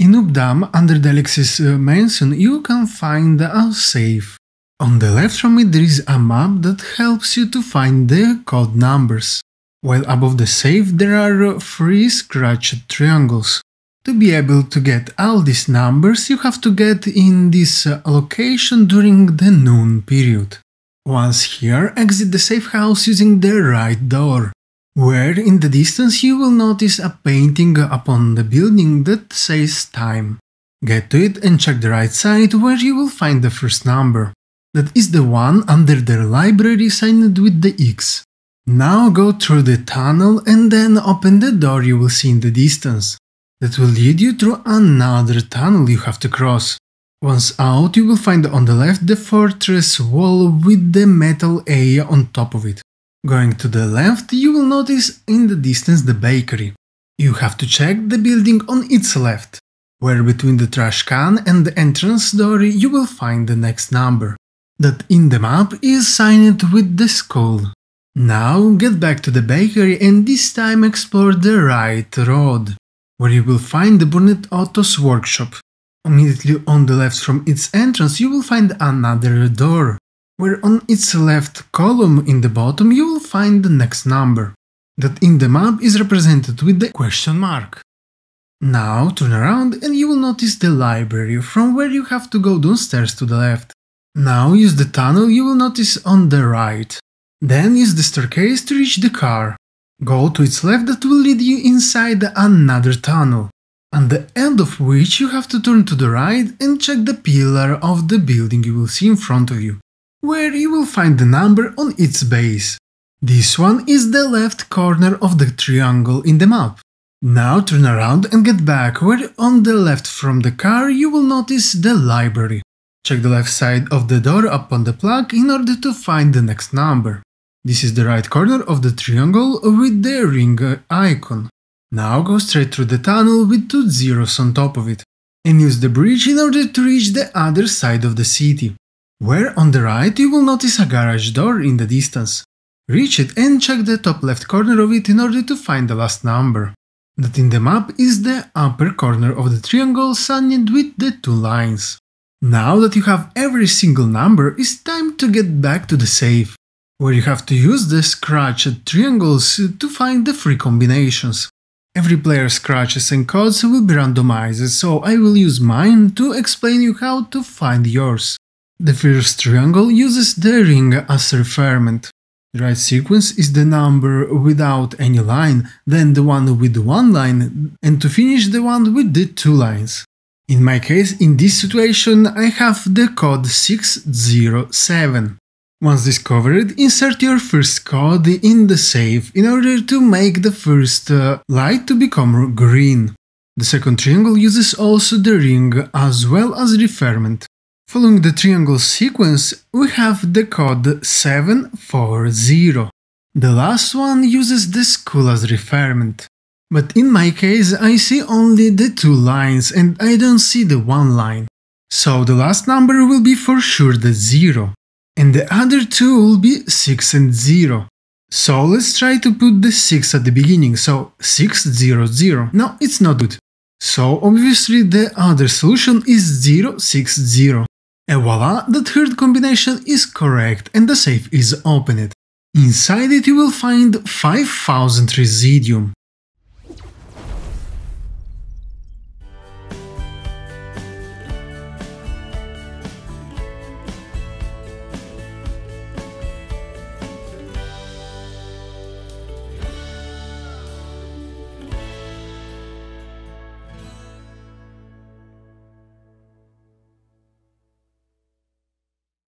In UpDAM, under the Alexis eh, Mansion, you can find a safe. On the left from it there is a map that helps you to find the code numbers, while above the safe there are three eh, scratched triangles. To be able to get all these numbers, you have to get in this eh, location during the noon period. Once here, exit the safe house using the right door where in the distance you will notice a painting upon the building that says time. Get to it and check the right side where you will find the first number. That is the one under the library signed with the X. Now go through the tunnel and then open the door you will see in the distance. That will lead you through another tunnel you have to cross. Once out, you will find on the left the fortress wall with the metal A on top of it. Going to the left, you will notice in the distance the bakery. You have to check the building on its left, where between the trash can and the entrance door you will find the next number, that in the map is signed with the skull. Now get back to the bakery and this time explore the right road, where you will find the Burnett Otto's workshop. Immediately on the left from its entrance you will find another door, where on its left column in the bottom you will find the next number, that in the map is represented with the question mark. Now turn around and you will notice the library, from where you have to go downstairs to the left. Now use the tunnel you will notice on the right. Then use the staircase to reach the car. Go to its left that will lead you inside another tunnel, at the end of which you have to turn to the right and check the pillar of the building you will see in front of you where you will find the number on its base. This one is the left corner of the triangle in the map. Now turn around and get backward. On the left from the car you will notice the library. Check the left side of the door upon the plug in order to find the next number. This is the right corner of the triangle with the ring icon. Now go straight through the tunnel with two zeros on top of it, and use the bridge in order to reach the other side of the city. Where on the right you will notice a garage door in the distance. Reach it and check the top left corner of it in order to find the last number. That in the map is the upper corner of the triangle signed with the two lines. Now that you have every single number, it's time to get back to the safe, where you have to use the scratched triangles to find the free combinations. Every player's scratches and codes will be randomized, so I will use mine to explain you how to find yours. The first triangle uses the ring as a referment. The right sequence is the number without any line, then the one with one line, and to finish the one with the two lines. In my case, in this situation, I have the code 607. Once discovered, insert your first code in the save in order to make the first uh, light to become green. The second triangle uses also the ring as well as referment. Following the triangle sequence, we have the code 740. The last one uses the school as referment. But in my case, I see only the two lines and I don't see the one line. So the last number will be for sure the 0. And the other two will be 6 and 0. So let's try to put the 6 at the beginning, so 600. 0. No, it's not good. So obviously the other solution is 060. And voila, the third combination is correct and the safe is opened. Inside it you will find 5000 Residium.